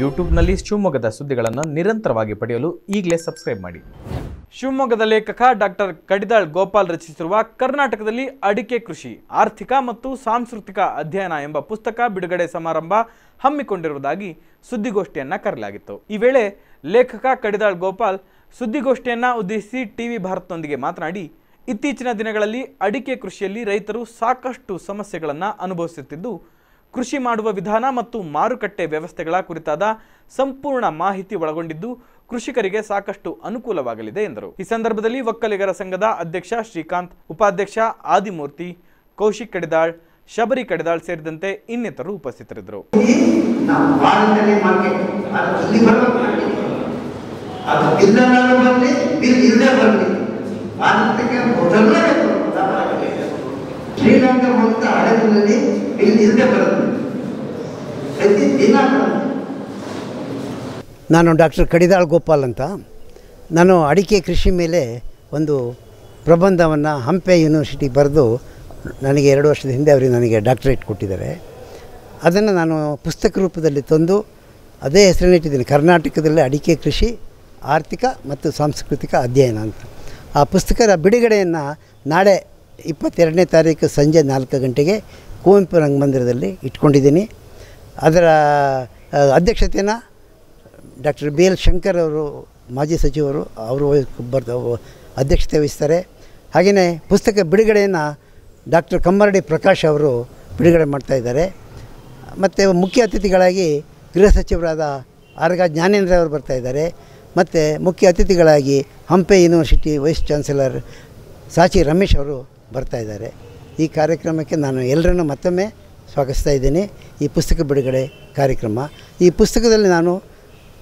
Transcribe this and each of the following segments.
ಯೂಟ್ಯೂಬ್ನಲ್ಲಿ ಶಿವಮೊಗ್ಗದ ಸುದ್ದಿಗಳನ್ನು ನಿರಂತರವಾಗಿ ಪಡೆಯಲು ಈಗಲೇ ಸಬ್ಸ್ಕ್ರೈಬ್ ಮಾಡಿ ಶಿವಮೊಗ್ಗದ ಲೇಖಕ ಡಾಕ್ಟರ್ ಕಡಿದಾಳ್ ಗೋಪಾಲ್ ರಚಿಸಿರುವ ಕರ್ನಾಟಕದಲ್ಲಿ ಅಡಿಕೆ ಕೃಷಿ ಆರ್ಥಿಕ ಮತ್ತು ಸಾಂಸ್ಕೃತಿಕ ಅಧ್ಯಯನ ಎಂಬ ಪುಸ್ತಕ ಬಿಡುಗಡೆ ಸಮಾರಂಭ ಹಮ್ಮಿಕೊಂಡಿರುವುದಾಗಿ ಸುದ್ದಿಗೋಷ್ಠಿಯನ್ನ ಕರೆಯಲಾಗಿತ್ತು ಈ ವೇಳೆ ಲೇಖಕ ಕಡಿದಾಳ್ ಗೋಪಾಲ್ ಸುದ್ದಿಗೋಷ್ಠಿಯನ್ನು ಉದ್ದೇಶಿಸಿ ಟಿವಿ ಭಾರತದೊಂದಿಗೆ ಮಾತನಾಡಿ ಇತ್ತೀಚಿನ ದಿನಗಳಲ್ಲಿ ಅಡಿಕೆ ಕೃಷಿಯಲ್ಲಿ ರೈತರು ಸಾಕಷ್ಟು ಸಮಸ್ಯೆಗಳನ್ನು ಅನುಭವಿಸುತ್ತಿದ್ದು ಕೃಷಿ ಮಾಡುವ ವಿಧಾನ ಮತ್ತು ಮಾರುಕಟ್ಟೆ ವ್ಯವಸ್ಥೆಗಳ ಕುರಿತಾದ ಸಂಪೂರ್ಣ ಮಾಹಿತಿ ಒಳಗೊಂಡಿದ್ದು ಕೃಷಿಕರಿಗೆ ಸಾಕಷ್ಟು ಅನುಕೂಲವಾಗಲಿದೆ ಎಂದರು ಈ ಸಂದರ್ಭದಲ್ಲಿ ಒಕ್ಕಲಿಗರ ಸಂಘದ ಅಧ್ಯಕ್ಷ ಶ್ರೀಕಾಂತ್ ಉಪಾಧ್ಯಕ್ಷ ಆದಿಮೂರ್ತಿ ಕೌಶಿಕ್ ಕಡಿದಾಳ್ ಶಬರಿ ಕಡಿದಾಳ್ ಸೇರಿದಂತೆ ಇನ್ನಿತರರು ಉಪಸ್ಥಿತರಿದ್ದರು ಅದು ಕಾಲದಲ್ಲಿ ಇಲ್ಲಿ ಇಲ್ಲದೆ ಬರುತ್ತೆ ದಿನ ನಾನು ಡಾಕ್ಟರ್ ಕಡಿದಾಳ್ ಗೋಪಾಲ್ ಅಂತ ನಾನು ಅಡಿಕೆ ಕೃಷಿ ಮೇಲೆ ಒಂದು ಪ್ರಬಂಧವನ್ನು ಹಂಪೆ ಯೂನಿವರ್ಸಿಟಿ ಬರೆದು ನನಗೆ ಎರಡು ವರ್ಷದ ಹಿಂದೆ ಅವರಿಗೆ ನನಗೆ ಡಾಕ್ಟರೇಟ್ ಕೊಟ್ಟಿದ್ದಾರೆ ಅದನ್ನು ನಾನು ಪುಸ್ತಕ ರೂಪದಲ್ಲಿ ತಂದು ಅದೇ ಇಟ್ಟಿದ್ದೀನಿ ಕರ್ನಾಟಕದಲ್ಲಿ ಅಡಿಕೆ ಕೃಷಿ ಆರ್ಥಿಕ ಮತ್ತು ಸಾಂಸ್ಕೃತಿಕ ಅಧ್ಯಯನ ಅಂತ ಆ ಪುಸ್ತಕದ ಬಿಡುಗಡೆಯನ್ನು ನಾಳೆ ಇಪ್ಪತ್ತೆರಡನೇ ತಾರೀಕು ಸಂಜೆ ನಾಲ್ಕು ಗಂಟೆಗೆ ಕುವೆಂಪು ರಂಗಮಂದಿರದಲ್ಲಿ ಇಟ್ಕೊಂಡಿದ್ದೀನಿ ಅದರ ಅಧ್ಯಕ್ಷತೆಯನ್ನು ಡಾಕ್ಟರ್ ಬಿ ಎಲ್ ಶಂಕರ್ ಅವರು ಮಾಜಿ ಸಚಿವರು ಅವರು ಬರ್ತ ಅಧ್ಯಕ್ಷತೆ ವಹಿಸ್ತಾರೆ ಹಾಗೆಯೇ ಪುಸ್ತಕ ಬಿಡುಗಡೆಯನ್ನು ಡಾಕ್ಟರ್ ಕಮ್ಮರಡಿ ಪ್ರಕಾಶ್ ಅವರು ಬಿಡುಗಡೆ ಮಾಡ್ತಾಯಿದ್ದಾರೆ ಮತ್ತು ಮುಖ್ಯ ಅತಿಥಿಗಳಾಗಿ ಗೃಹ ಸಚಿವರಾದ ಆರ್ಗ ಜ್ಞಾನೇಂದ್ರ ಅವರು ಬರ್ತಾಯಿದ್ದಾರೆ ಮತ್ತು ಮುಖ್ಯ ಅತಿಥಿಗಳಾಗಿ Hampi university vice chancellor Sachi Ramesh ಅವರು ಬರ್ತಾ ಇದ್ದಾರೆ ಈ ಕಾರ್ಯಕ್ರಮಕ್ಕೆ ನಾನು ಎಲ್ಲರನ್ನು ಮತ್ತೊಮ್ಮೆ ಸ್ವಾಗತಿಸ್ತಾ ಇದ್ದೀನಿ ಈ ಪುಸ್ತಕ ಬಿಡುಗಡೆ ಕಾರ್ಯಕ್ರಮ ಈ ಪುಸ್ತಕದಲ್ಲಿ ನಾನು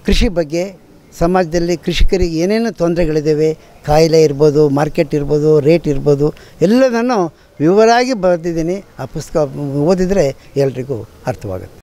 ಕೃಷಿ ಬಗ್ಗೆ ಸಮಾಜದಲ್ಲಿ ಕೃಷಿಕರಿಗೆ ಏನೇನು ತೊಂದರೆಗಳಿದ್ದಾವೆ ಕಾಯಿಲೆ ಇರ್ಬೋದು ಮಾರ್ಕೆಟ್ ಇರ್ಬೋದು ರೇಟ್ ಇರ್ಬೋದು ಎಲ್ಲದನ್ನು ವಿವರಾಗಿ ಬರೆದಿದ್ದೀನಿ ಆ ಪುಸ್ತಕ ಓದಿದರೆ ಎಲ್ರಿಗೂ ಅರ್ಥವಾಗುತ್ತೆ